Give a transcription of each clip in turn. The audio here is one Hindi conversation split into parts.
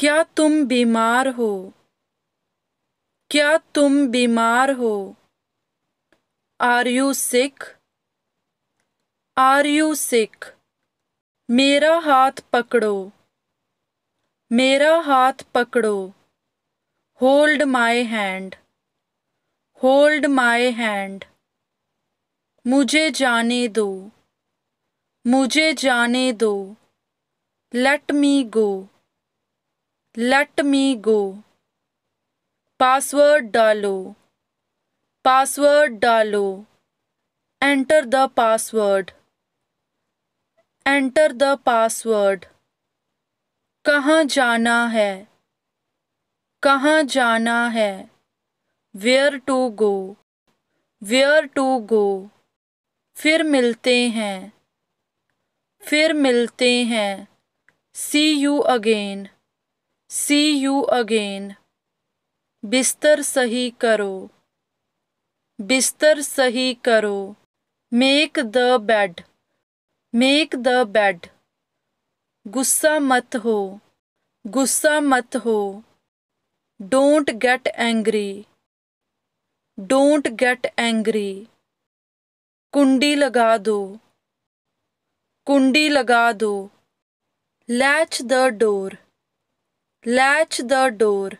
क्या तुम बीमार हो क्या तुम बीमार हो are you sick are you sick मेरा हाथ पकड़ो मेरा हाथ पकड़ो hold my hand hold my hand मुझे जाने दो मुझे जाने दो let me go let me go password डालो पासवर्ड डालो enter the password enter the password कहाँ जाना है कहाँ जाना है where to go where to go फिर मिलते हैं फिर मिलते हैं see you again see you again बिस्तर सही करो बिस्तर सही करो make the bed make the bed गुस्सा मत हो गुस्सा मत हो don't get angry don't get angry कुंडी लगा दो कुंडी लगा दो latch the door latch the door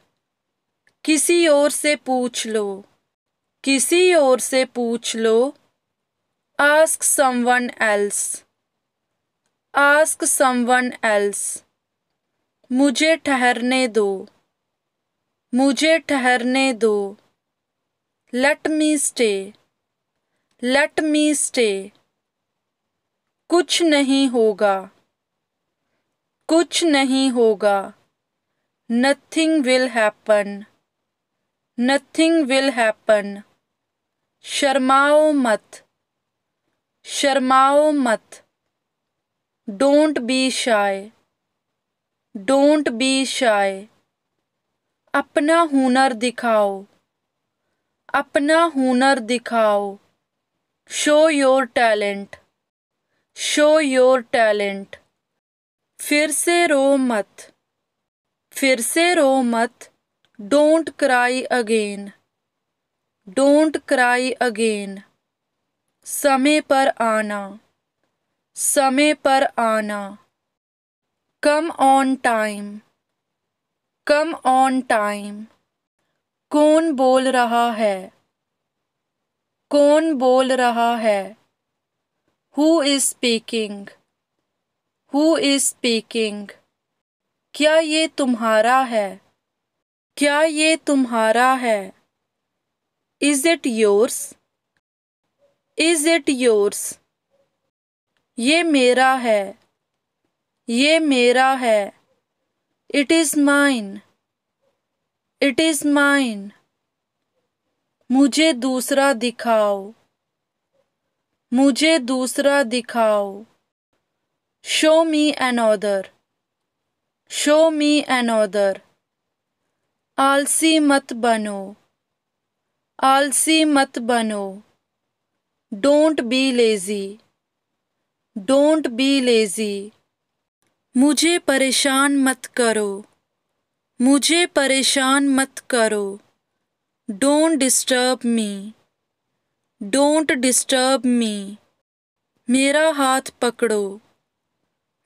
किसी और से पूछ लो किसी और से पूछ लो ask someone else ask someone else मुझे ठहरने दो मुझे ठहरने दो let me stay let me stay कुछ नहीं होगा कुछ नहीं होगा nothing will happen nothing will happen शर्माओ मत शर्माओ मत don't be shy don't be shy अपना हुनर दिखाओ अपना हुनर दिखाओ show your talent show your talent फिर से रो मत फिर से रो मत don't cry again don't cry again समय पर आना समय पर आना come on time come on time कौन बोल रहा है कौन बोल रहा है who is speaking who is speaking क्या ये तुम्हारा है क्या ये तुम्हारा है is it yours is it yours ये मेरा है ये मेरा है it is mine it is mine मुझे दूसरा दिखाओ मुझे दूसरा दिखाओ show me another show me order आलसी मत बनो आलसी मत बनो don't be lazy don't be lazy मुझे परेशान मत करो मुझे परेशान मत करो don't disturb me don't disturb me मेरा हाथ पकड़ो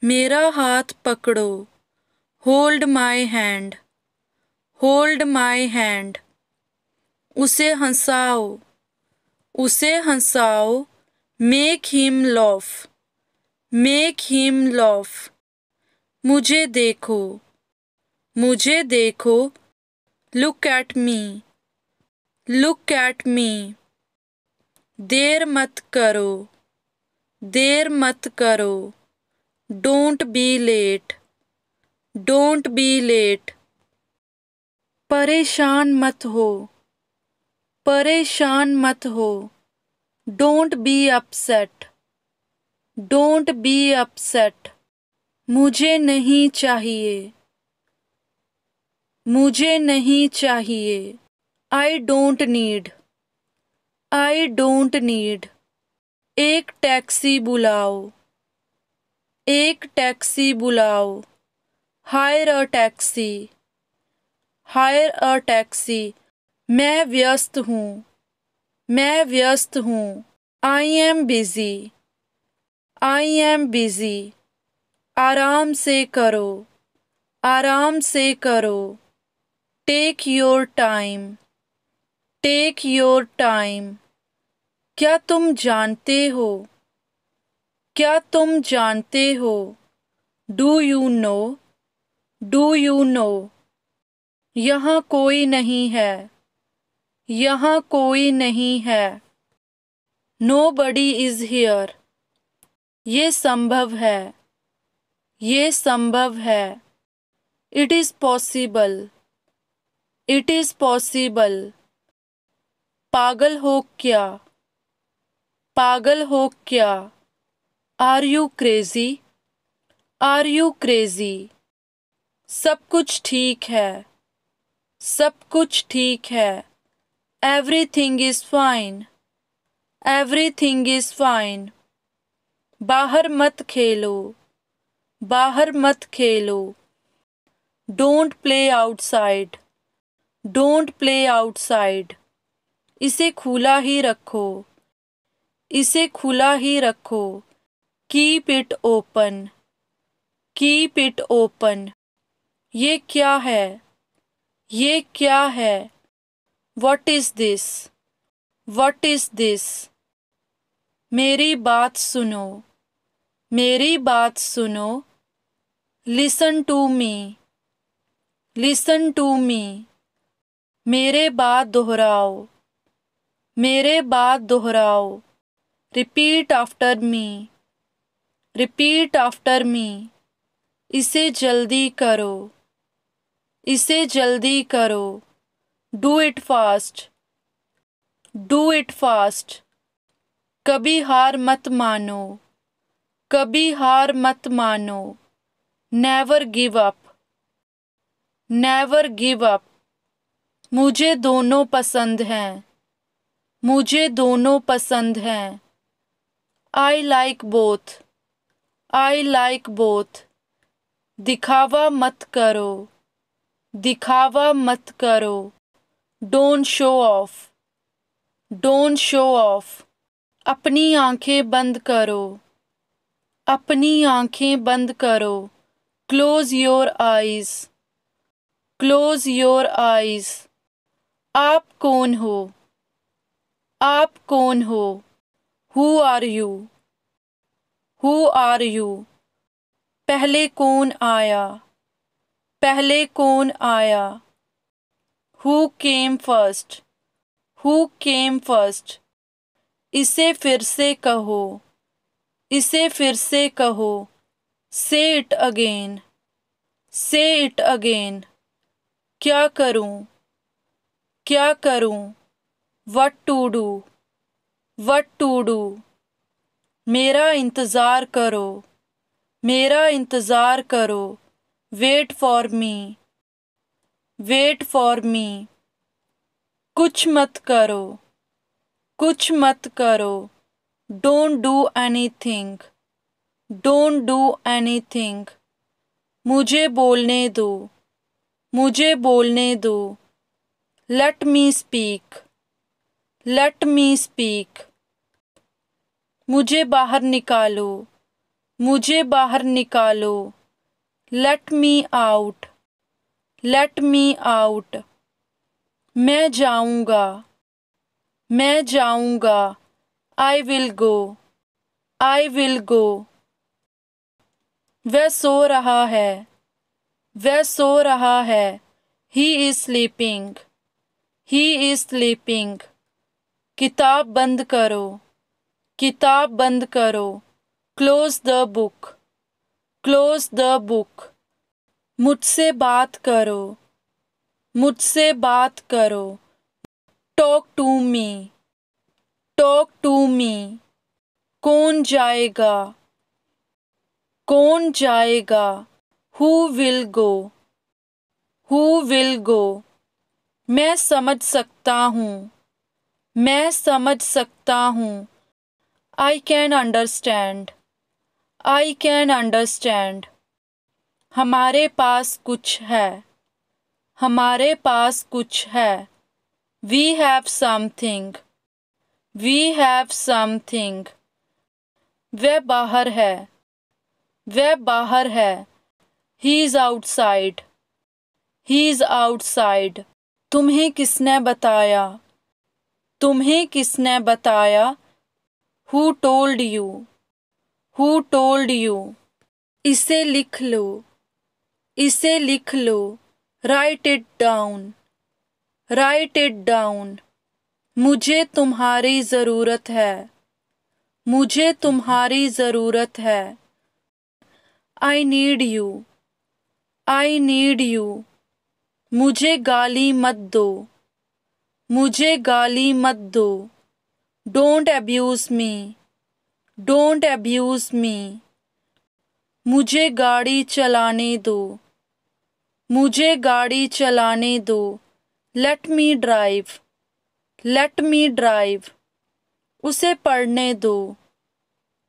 मेरा हाथ पकड़ो hold my hand hold my hand उसे हंसाओ उसे हंसाओ make him laugh make him laugh मुझे देखो मुझे देखो look at me look at me देर मत करो देर मत करो don't be late don't be late परेशान मत हो परेशान मत हो don't be upset don't be upset मुझे नहीं चाहिए मुझे नहीं चाहिए I don't need I don't need एक टैक्सी बुलाओ एक टैक्सी बुलाओ hire a taxi hire a taxi मैं व्यस्त हूँ मैं व्यस्त हूँ I am busy I am busy आराम से करो आराम से करो take your time take your time क्या तुम जानते हो क्या तुम जानते हो do you know do you know यहाँ कोई नहीं है यहाँ कोई नहीं है नो बडी इज हियर ये संभव है ये संभव है it is possible it is possible पागल हो क्या पागल हो क्या are you crazy are you crazy सब कुछ ठीक है सब कुछ ठीक है everything is fine everything is fine बाहर मत खेलो बाहर मत खेलो don't play outside don't play outside इसे खुला ही रखो इसे खुला ही रखो keep it open keep it open ये क्या है ये क्या है what is this what is this मेरी बात सुनो मेरी बात सुनो listen to me listen to me मेरे बात दोहराओ मेरे बात दोहराओ repeat after me repeat after me इसे जल्दी करो इसे जल्दी करो do it fast do it fast कभी हार मत मानो कभी हार मत मानो never give up never give up मुझे दोनों पसंद हैं मुझे दोनों पसंद हैं I like both I like both दिखावा मत करो दिखावा मत करो don't show off don't show off अपनी आंखें बंद करो अपनी आंखें बंद करो close your eyes close your eyes आप कौन हो आप कौन हो who are you who are you पहले कौन आया पहले कौन आया who came first who came first इसे फिर से कहो इसे फिर से कहो say it again say it again क्या करूं क्या करूं what to do what to do मेरा इंतज़ार करो मेरा इंतज़ार करो wait for me wait for me कुछ मत करो कुछ मत करो don't do anything don't do anything मुझे बोलने दो मुझे बोलने दो let me speak let me speak मुझे बाहर निकालो मुझे बाहर निकालो let me out let me out मैं जाऊंगा मैं जाऊंगा I will go I will go वह सो रहा है वह सो रहा है he is sleeping he is sleeping किताब बंद करो किताब बंद करो close the book close the book मुझसे बात करो मुझसे बात करो talk to me talk to me कौन जाएगा कौन जाएगा who will go who will go मैं समझ सकता हूँ मैं समझ सकता हूँ I can understand I can understand हमारे पास कुछ है हमारे पास कुछ है we have something we have something वह बाहर है वह बाहर है he is outside he is outside तुम्हें किसने बताया तुम्हें किसने बताया who told you who told you इसे लिख लो इसे लिख लो write it down write it down मुझे तुम्हारी ज़रूरत है मुझे तुम्हारी ज़रूरत है I need you I need you मुझे गाली मत दो मुझे गाली मत दो don't abuse me don't abuse me मुझे गाड़ी चलाने दो मुझे गाड़ी चलाने दो let me drive let me drive उसे पढ़ने दो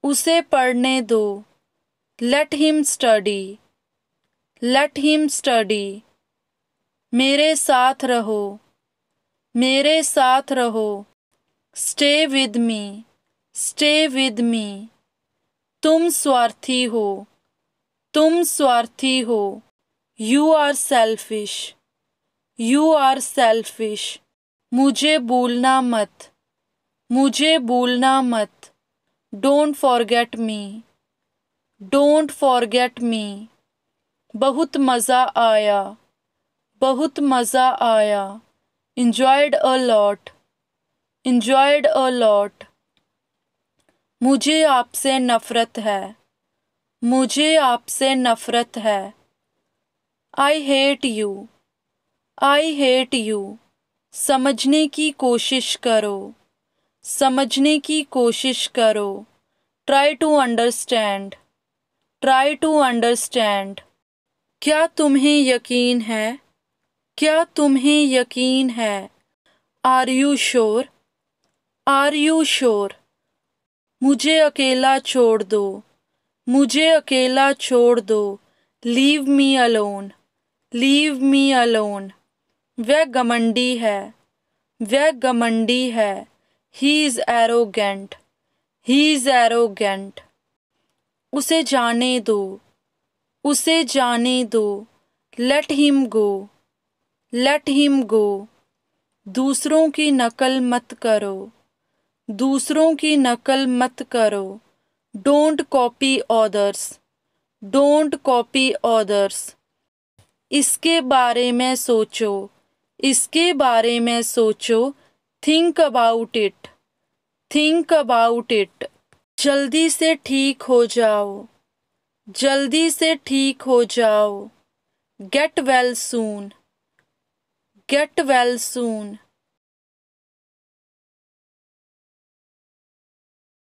उसे पढ़ने दो let him study let him study मेरे साथ रहो मेरे साथ रहो stay with me stay with me तुम स्वार्थी हो तुम स्वार्थी हो you are selfish you are selfish मुझे भूलना मत मुझे भूलना मत don't forget me don't forget me बहुत मज़ा आया बहुत मज़ा आया enjoyed a lot enjoyed a lot मुझे आपसे नफरत है मुझे आपसे नफरत है I hate you I hate you समझने की कोशिश करो समझने की कोशिश करो try to understand try to understand क्या तुम्हें यकीन है क्या तुम्हें यकीन है are you sure are you sure मुझे अकेला छोड़ दो मुझे अकेला छोड़ दो leave me alone leave me alone वह गमंडी है वह गमंडी है he is arrogant he is arrogant उसे जाने दो उसे जाने दो let him go let him go दूसरों की नकल मत करो दूसरों की नकल मत करो don't copy others don't copy others इसके बारे में सोचो इसके बारे में सोचो think about it think about it जल्दी से ठीक हो जाओ जल्दी से ठीक हो जाओ get well soon get well सून